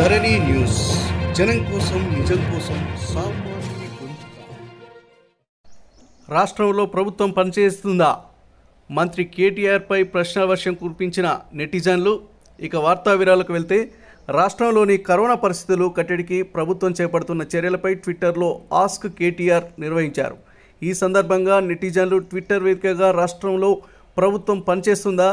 ధరణి news జనం కోసం నిజం కోసం రాష్ట్రంలో ప్రభుత్వం పనిచేస్తుందా మంత్రి కేటీఆర్పై ప్రశ్న కురిపించిన నెటిజన్లు ఇక వార్తా వివరాలకు వెళ్తే రాష్ట్రంలోని కరోనా పరిస్థితులు కట్టడికి ప్రభుత్వం చేపడుతున్న చర్యలపై ట్విట్టర్లో ఆస్క్ కేటీఆర్ నిర్వహించారు ఈ సందర్భంగా నెటిజన్లు ట్విట్టర్ వేదికగా రాష్ట్రంలో ప్రభుత్వం పనిచేస్తుందా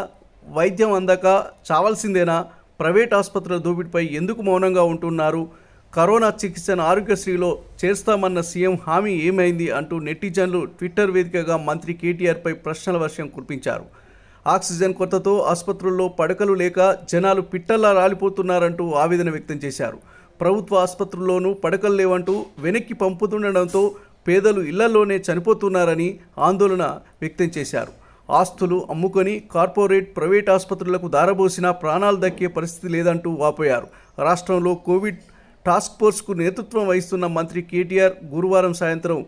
వైద్యం అందక చావాల్సిందేనా ప్రైవేట్ ఆసుపత్రుల దోపిడిపై ఎందుకు మౌనంగా ఉంటున్నారు కరోనా చికిత్సను ఆరోగ్యశ్రీలో చేస్తామన్న సీఎం హామీ ఏమైంది అంటూ నెటిజన్లు ట్విట్టర్ వేదికగా మంత్రి కేటీఆర్పై ప్రశ్నల వర్షం కురిపించారు ఆక్సిజన్ కొరతతో ఆసుపత్రుల్లో పడకలు లేక జనాలు పిట్టల్లా రాలిపోతున్నారంటూ ఆవేదన వ్యక్తం చేశారు ప్రభుత్వ ఆసుపత్రుల్లోనూ పడకలు లేవంటూ వెనక్కి పంపుతుండడంతో పేదలు ఇళ్లలోనే చనిపోతున్నారని ఆందోళన వ్యక్తం చేశారు ఆస్తులు అమ్ముకొని కార్పొరేట్ ప్రైవేట్ ఆసుపత్రులకు దారబోసిన ప్రాణాలు దక్కే పరిస్థితి లేదంటూ వాపోయారు రాష్ట్రంలో కోవిడ్ టాస్క్ ఫోర్స్కు నేతృత్వం వహిస్తున్న మంత్రి కేటీఆర్ గురువారం సాయంత్రం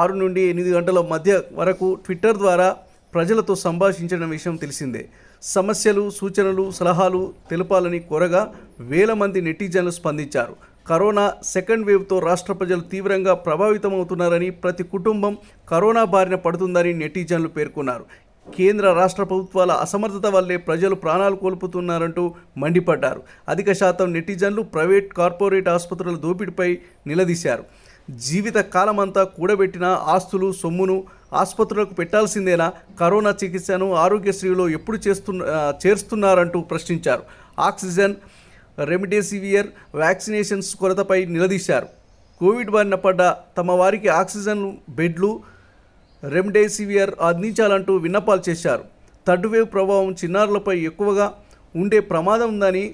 ఆరు నుండి ఎనిమిది గంటల మధ్య వరకు ట్విట్టర్ ద్వారా ప్రజలతో సంభాషించిన విషయం తెలిసిందే సమస్యలు సూచనలు సలహాలు తెలపాలని కోరగా వేల మంది నెటిజన్లు స్పందించారు కరోనా సెకండ్ వేవ్తో రాష్ట్ర ప్రజలు తీవ్రంగా ప్రభావితమవుతున్నారని ప్రతి కుటుంబం కరోనా బారిన పడుతుందని నెటిజన్లు పేర్కొన్నారు కేంద్ర రాష్ట్ర ప్రభుత్వాల అసమర్థత వల్లే ప్రజలు ప్రాణాలు కోల్పోతున్నారంటూ మండిపడ్డారు అధిక శాతం నెటిజన్లు ప్రైవేట్ కార్పొరేట్ ఆసుపత్రుల దోపిడిపై నిలదీశారు జీవిత కాలమంతా కూడబెట్టిన ఆస్తులు సొమ్మును ఆసుపత్రులకు పెట్టాల్సిందేనా కరోనా చికిత్సను ఆరోగ్యశ్రీలో ఎప్పుడు చేస్తున్న చేరుస్తున్నారంటూ ప్రశ్నించారు ఆక్సిజన్ రెమిడెసివియర్ వ్యాక్సినేషన్స్ కొరతపై నిలదీశారు కోవిడ్ బారిన పడ్డ తమ వారికి ఆక్సిజన్ బెడ్లు రెమ్డెసివియర్ అందించాలంటూ విన్నపాలు చేశారు థర్డ్ వేవ్ ప్రభావం చిన్నారులపై ఎక్కువగా ఉండే ప్రమాదం ఉందని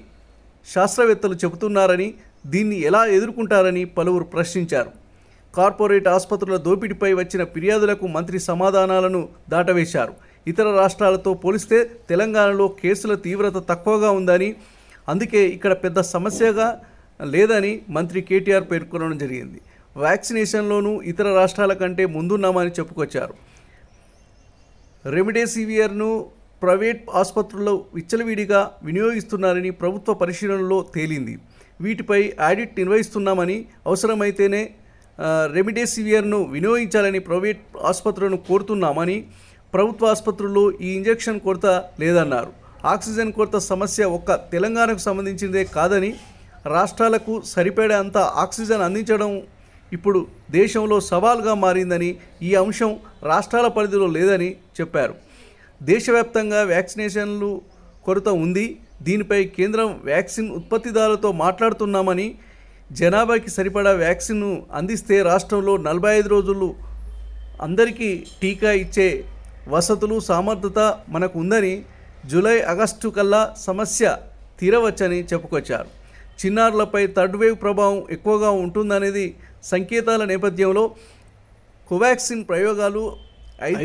శాస్త్రవేత్తలు చెబుతున్నారని దీన్ని ఎలా ఎదుర్కొంటారని పలువురు ప్రశ్నించారు కార్పొరేట్ ఆసుపత్రుల దోపిడీపై వచ్చిన ఫిర్యాదులకు మంత్రి సమాధానాలను దాటవేశారు ఇతర రాష్ట్రాలతో పోలిస్తే తెలంగాణలో కేసుల తీవ్రత తక్కువగా ఉందని అందుకే ఇక్కడ పెద్ద సమస్యగా లేదని మంత్రి కేటీఆర్ పేర్కొనడం జరిగింది వ్యాక్సినేషన్లోనూ ఇతర రాష్ట్రాల కంటే ముందున్నామని చెప్పుకొచ్చారు రెమిడేసివియర్ను ప్రైవేట్ ఆసుపత్రుల్లో విచ్చలవిడిగా వినియోగిస్తున్నారని ప్రభుత్వ పరిశీలనలో తేలింది వీటిపై ఆడిట్ నిర్వహిస్తున్నామని అవసరమైతేనే రెమిడేసివియర్ను వినియోగించాలని ప్రైవేట్ ఆసుపత్రులను కోరుతున్నామని ప్రభుత్వ ఆసుపత్రుల్లో ఈ ఇంజెక్షన్ కొరత లేదన్నారు ఆక్సిజన్ కొరత సమస్య ఒక్క తెలంగాణకు సంబంధించిందే కాదని రాష్ట్రాలకు సరిపడే అంత ఆక్సిజన్ అందించడం ఇప్పుడు దేశంలో సవాల్గా మారిందని ఈ అంశం రాష్ట్రాల పరిధిలో లేదని చెప్పారు దేశవ్యాప్తంగా వ్యాక్సినేషన్లు కొరత ఉంది దీనిపై కేంద్రం వ్యాక్సిన్ ఉత్పత్తిదారులతో మాట్లాడుతున్నామని జనాభాకి సరిపడా వ్యాక్సిన్ను అందిస్తే రాష్ట్రంలో నలభై ఐదు రోజులు అందరికీ టీకా ఇచ్చే వసతులు సామర్థ్యత మనకు ఉందని జూలై ఆగస్టు కల్లా సమస్య తీరవచ్చని చెప్పుకొచ్చారు చిన్నారులపై థర్డ్ వేవ్ ప్రభావం ఎక్కువగా ఉంటుందనేది సంకేతాల నేపథ్యంలో కోవాక్సిన్ ప్రయోగాలు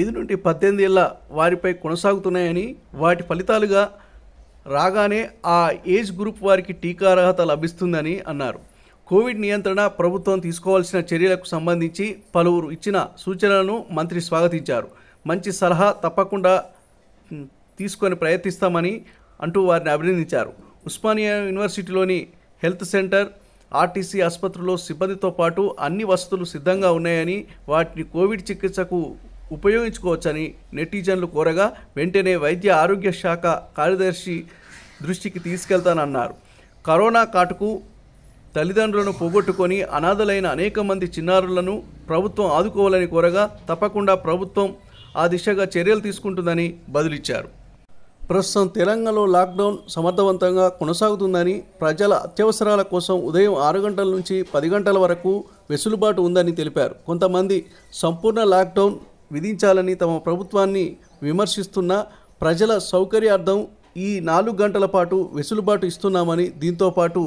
ఐదు నుండి పద్దెనిమిది ఏళ్ళ వారిపై కొనసాగుతున్నాయని వాటి ఫలితాలుగా రాగానే ఆ ఏజ్ గ్రూప్ వారికి టీకా అర్హత లభిస్తుందని అన్నారు కోవిడ్ నియంత్రణ ప్రభుత్వం తీసుకోవాల్సిన చర్యలకు సంబంధించి పలువురు ఇచ్చిన సూచనలను మంత్రి స్వాగతించారు మంచి సలహా తప్పకుండా తీసుకొని ప్రయత్నిస్తామని అంటూ వారిని అభినందించారు ఉస్మానియా యూనివర్సిటీలోని హెల్త్ సెంటర్ ఆర్టీసీ ఆసుపత్రిలో సిబ్బందితో పాటు అన్ని వసతులు సిద్ధంగా ఉన్నాయని వాటిని కోవిడ్ చికిత్సకు ఉపయోగించుకోవచ్చని నెటిజన్లు కోరగా వెంటనే వైద్య ఆరోగ్య శాఖ కార్యదర్శి దృష్టికి తీసుకెళ్తానన్నారు కరోనా కాటుకు తల్లిదండ్రులను పోగొట్టుకొని అనాథలైన అనేక మంది చిన్నారులను ప్రభుత్వం ఆదుకోవాలని కోరగా తప్పకుండా ప్రభుత్వం ఆ దిశగా చర్యలు తీసుకుంటుందని బదులిచ్చారు ప్రస్తుతం తెలంగాణలో లాక్డౌన్ సమర్థవంతంగా కొనసాగుతుందని ప్రజల అత్యవసరాల కోసం ఉదయం ఆరు గంటల నుంచి పది గంటల వరకు వెసులుబాటు ఉందని తెలిపారు కొంతమంది సంపూర్ణ లాక్డౌన్ విధించాలని తమ ప్రభుత్వాన్ని విమర్శిస్తున్న ప్రజల సౌకర్యార్థం ఈ నాలుగు గంటల పాటు వెసులుబాటు ఇస్తున్నామని దీంతో పాటు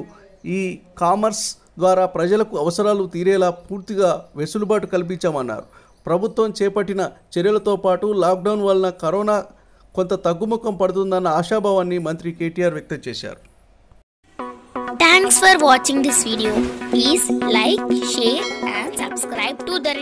ఈ కామర్స్ ద్వారా ప్రజలకు అవసరాలు తీరేలా పూర్తిగా వెసులుబాటు కల్పించామన్నారు ప్రభుత్వం చేపట్టిన చర్యలతో పాటు లాక్డౌన్ వలన కరోనా కొంత తగ్గుముఖం పడుతుందన్న ఆశాభావాన్ని మంత్రి కేటీఆర్ వ్యక్తం చేశారు thanks for watching this video please like share and subscribe to the